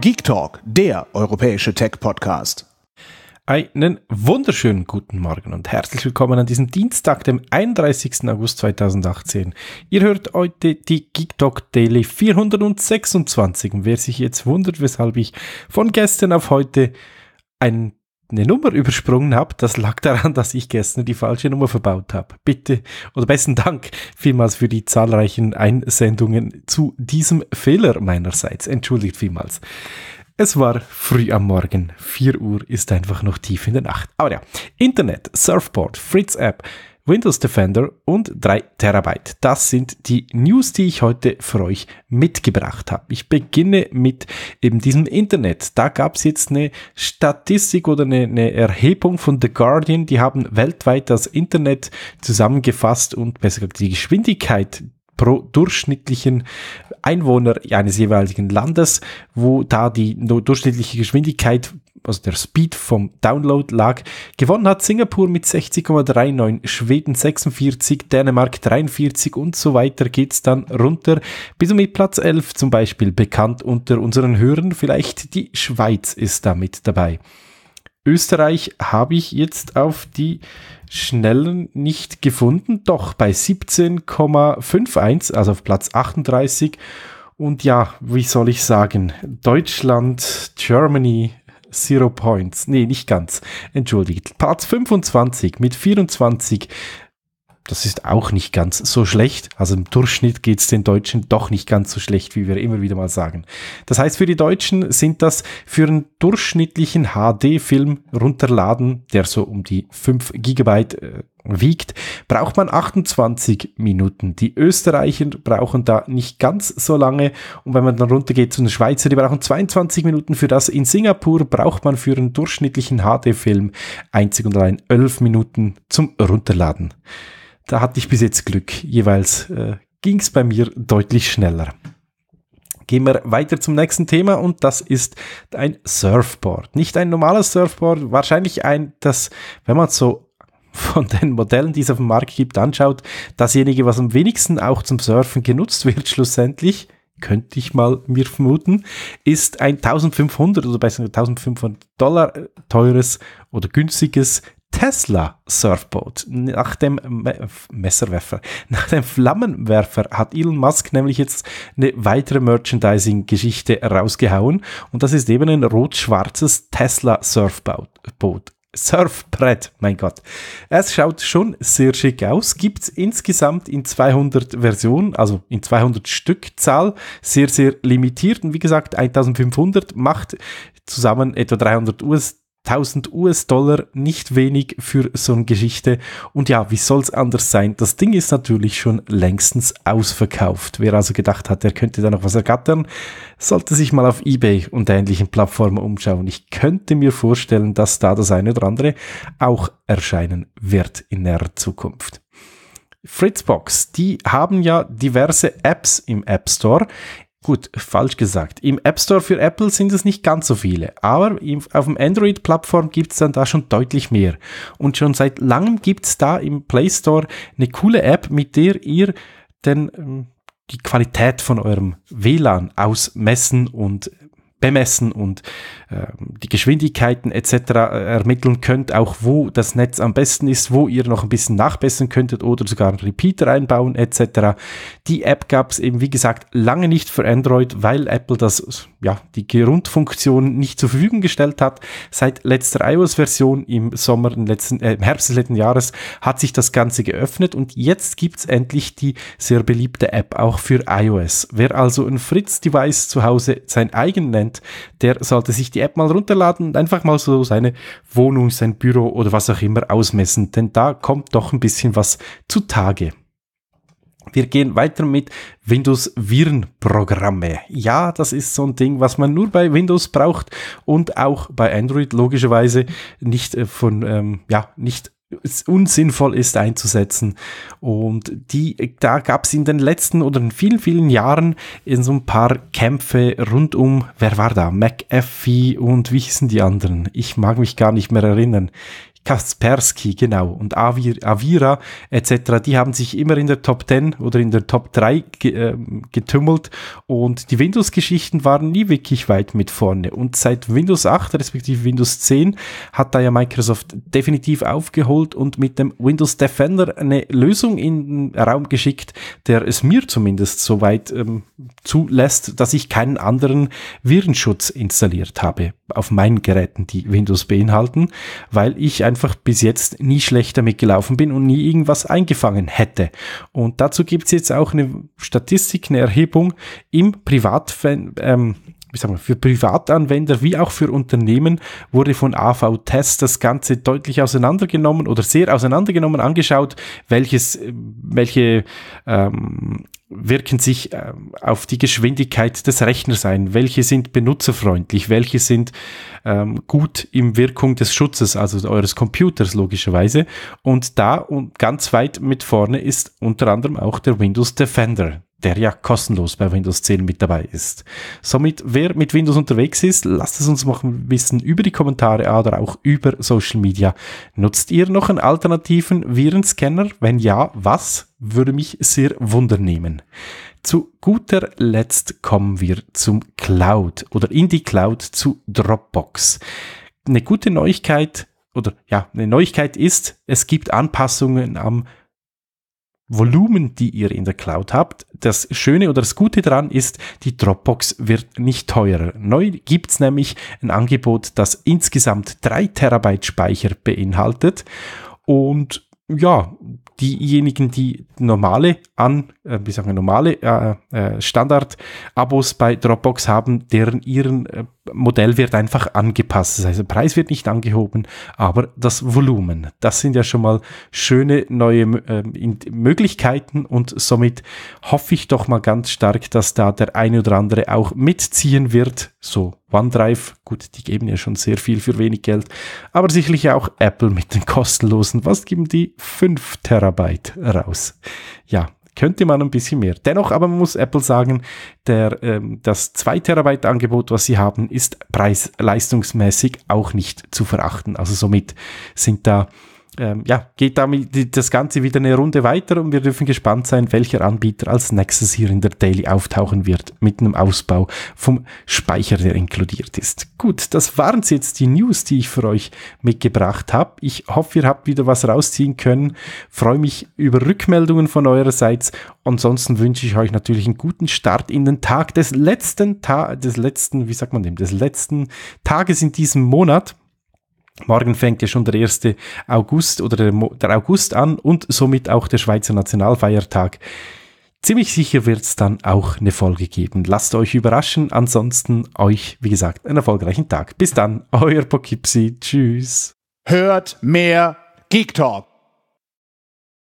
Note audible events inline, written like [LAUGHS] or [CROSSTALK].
Geek Talk, der europäische Tech-Podcast. Einen wunderschönen guten Morgen und herzlich willkommen an diesem Dienstag, dem 31. August 2018. Ihr hört heute die Geek Talk Daily 426. Und wer sich jetzt wundert, weshalb ich von gestern auf heute einen eine Nummer übersprungen habe, das lag daran, dass ich gestern die falsche Nummer verbaut habe. Bitte oder besten Dank vielmals für die zahlreichen Einsendungen zu diesem Fehler meinerseits. Entschuldigt vielmals. Es war früh am Morgen. 4 Uhr ist einfach noch tief in der Nacht. Aber ja, Internet, Surfboard, Fritz App, Windows Defender und 3 Terabyte. Das sind die News, die ich heute für euch mitgebracht habe. Ich beginne mit eben diesem Internet. Da gab es jetzt eine Statistik oder eine, eine Erhebung von The Guardian. Die haben weltweit das Internet zusammengefasst und besser gesagt die Geschwindigkeit pro durchschnittlichen Einwohner eines jeweiligen Landes, wo da die durchschnittliche Geschwindigkeit also der Speed vom Download lag. Gewonnen hat Singapur mit 60,39, Schweden 46, Dänemark 43 und so weiter geht's dann runter. Bis und mit Platz 11 zum Beispiel bekannt unter unseren Hörern. Vielleicht die Schweiz ist da mit dabei. Österreich habe ich jetzt auf die Schnellen nicht gefunden, doch bei 17,51, also auf Platz 38. Und ja, wie soll ich sagen, Deutschland, Germany, Zero Points. Nee, nicht ganz. Entschuldigt. Part 25 mit 24 das ist auch nicht ganz so schlecht. Also im Durchschnitt geht es den Deutschen doch nicht ganz so schlecht, wie wir immer wieder mal sagen. Das heißt, für die Deutschen sind das für einen durchschnittlichen HD-Film runterladen, der so um die 5 Gigabyte äh, wiegt, braucht man 28 Minuten. Die Österreicher brauchen da nicht ganz so lange. Und wenn man dann runtergeht zu den Schweizer, die brauchen 22 Minuten für das. In Singapur braucht man für einen durchschnittlichen HD-Film einzig und allein 11 Minuten zum Runterladen. Da hatte ich bis jetzt Glück. Jeweils äh, ging es bei mir deutlich schneller. Gehen wir weiter zum nächsten Thema und das ist ein Surfboard. Nicht ein normales Surfboard, wahrscheinlich ein, das, wenn man es so von den Modellen, die es auf dem Markt gibt, anschaut, dasjenige, was am wenigsten auch zum Surfen genutzt wird, schlussendlich, könnte ich mal mir vermuten, ist ein 1500 oder besser 1500 Dollar äh, teures oder günstiges Tesla Surfboat. Nach dem Me Messerwerfer, [LAUGHS] nach dem Flammenwerfer hat Elon Musk nämlich jetzt eine weitere Merchandising-Geschichte rausgehauen und das ist eben ein rot-schwarzes Tesla Surfboat. Surfbrett, mein Gott. Es schaut schon sehr schick aus, gibt es insgesamt in 200 Versionen, also in 200 Stückzahl, sehr, sehr limitiert und wie gesagt 1500 macht zusammen etwa 300 US 1000 US-Dollar, nicht wenig für so eine Geschichte. Und ja, wie soll's anders sein? Das Ding ist natürlich schon längstens ausverkauft. Wer also gedacht hat, er könnte da noch was ergattern, sollte sich mal auf eBay und ähnlichen Plattformen umschauen. Ich könnte mir vorstellen, dass da das eine oder andere auch erscheinen wird in näherer Zukunft. Fritzbox, die haben ja diverse Apps im App Store, Gut, falsch gesagt. Im App Store für Apple sind es nicht ganz so viele, aber auf dem Android-Plattform gibt es dann da schon deutlich mehr. Und schon seit langem gibt es da im Play Store eine coole App, mit der ihr denn ähm, die Qualität von eurem WLAN ausmessen und bemessen und äh, die Geschwindigkeiten etc. Äh, ermitteln könnt, auch wo das Netz am besten ist, wo ihr noch ein bisschen nachbessern könntet oder sogar einen Repeater einbauen etc. Die App gab es eben, wie gesagt, lange nicht für Android, weil Apple das ja, die Grundfunktion nicht zur Verfügung gestellt hat. Seit letzter iOS-Version im Sommer, letzten, äh, im Herbst des letzten Jahres hat sich das Ganze geöffnet und jetzt gibt's endlich die sehr beliebte App auch für iOS. Wer also ein Fritz-Device zu Hause sein eigen nennt, der sollte sich die App mal runterladen und einfach mal so seine Wohnung, sein Büro oder was auch immer ausmessen, denn da kommt doch ein bisschen was zutage. Wir gehen weiter mit Windows Viren Programme. Ja, das ist so ein Ding, was man nur bei Windows braucht und auch bei Android logischerweise nicht äh, von, ähm, ja, nicht unsinnvoll ist einzusetzen. Und die, da gab es in den letzten oder in vielen, vielen Jahren in so ein paar Kämpfe rund um, wer war da? McAfee und wie hießen die anderen? Ich mag mich gar nicht mehr erinnern. Kaspersky, genau, und Avira etc., die haben sich immer in der Top 10 oder in der Top 3 ähm, getümmelt und die Windows-Geschichten waren nie wirklich weit mit vorne. Und seit Windows 8 respektive Windows 10 hat da ja Microsoft definitiv aufgeholt und mit dem Windows Defender eine Lösung in den Raum geschickt, der es mir zumindest soweit ähm, zulässt, dass ich keinen anderen Virenschutz installiert habe auf meinen Geräten, die Windows beinhalten, weil ich ein einfach bis jetzt nie schlecht damit gelaufen bin und nie irgendwas eingefangen hätte. Und dazu gibt es jetzt auch eine Statistik, eine Erhebung im Privat, ähm, wie sagen wir, für Privatanwender wie auch für Unternehmen wurde von AV-Test das Ganze deutlich auseinandergenommen oder sehr auseinandergenommen angeschaut, welches, welche ähm, wirken sich äh, auf die Geschwindigkeit des Rechners ein. Welche sind benutzerfreundlich? Welche sind ähm, gut im Wirkung des Schutzes, also eures Computers logischerweise? Und da und ganz weit mit vorne ist unter anderem auch der Windows Defender der ja kostenlos bei Windows 10 mit dabei ist. Somit, wer mit Windows unterwegs ist, lasst es uns machen wissen über die Kommentare oder auch über Social Media. Nutzt ihr noch einen alternativen Virenscanner? Wenn ja, was? Würde mich sehr wundernehmen. Zu guter Letzt kommen wir zum Cloud oder in die Cloud zu Dropbox. Eine gute Neuigkeit oder ja, eine Neuigkeit ist, es gibt Anpassungen am Volumen, die ihr in der Cloud habt. Das Schöne oder das Gute daran ist, die Dropbox wird nicht teurer. Neu gibt es nämlich ein Angebot, das insgesamt 3 Terabyte Speicher beinhaltet. Und ja, diejenigen, die normale an, äh, wie sagen wir, normale äh, äh, Standard-Abos bei Dropbox haben, deren ihren äh, Modell wird einfach angepasst. Das heißt, der Preis wird nicht angehoben, aber das Volumen. Das sind ja schon mal schöne neue äh, Möglichkeiten und somit hoffe ich doch mal ganz stark, dass da der eine oder andere auch mitziehen wird. So OneDrive, gut, die geben ja schon sehr viel für wenig Geld, aber sicherlich auch Apple mit den kostenlosen. Was geben die? 5 Terabyte. Arbeit raus. Ja, könnte man ein bisschen mehr. Dennoch aber muss Apple sagen, der, ähm, das 2 Terabyte Angebot, was sie haben, ist preis-leistungsmäßig auch nicht zu verachten. Also somit sind da ähm, ja, geht damit die, das Ganze wieder eine Runde weiter und wir dürfen gespannt sein, welcher Anbieter als nächstes hier in der Daily auftauchen wird mit einem Ausbau vom Speicher, der inkludiert ist. Gut, das waren jetzt die News, die ich für euch mitgebracht habe. Ich hoffe, ihr habt wieder was rausziehen können. Freue mich über Rückmeldungen von eurerseits. Ansonsten wünsche ich euch natürlich einen guten Start in den Tag des letzten, Ta des letzten, wie sagt man dem, des letzten Tages in diesem Monat. Morgen fängt ja schon der 1. August oder der, August an und somit auch der Schweizer Nationalfeiertag. Ziemlich sicher wird es dann auch eine Folge geben. Lasst euch überraschen. Ansonsten euch, wie gesagt, einen erfolgreichen Tag. Bis dann, [LAUGHS] euer Pokipsi. Tschüss. Hört mehr Geek Talk.